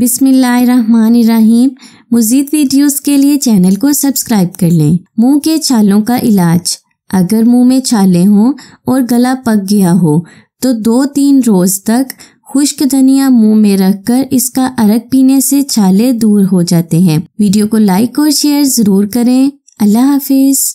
बिस्मिल्लाहिर्रहमानिर्रहीम मजीद वीडियोस के लिए चैनल को सब्सक्राइब कर लें मुंह के छालों का इलाज अगर मुंह में छाले हों और गला पक गया हो तो दो तीन रोज तक खुश्क धनिया मुंह में रखकर इसका अरक पीने से छाले दूर हो जाते हैं वीडियो को लाइक और शेयर जरूर करें अल्लाह हाफिज़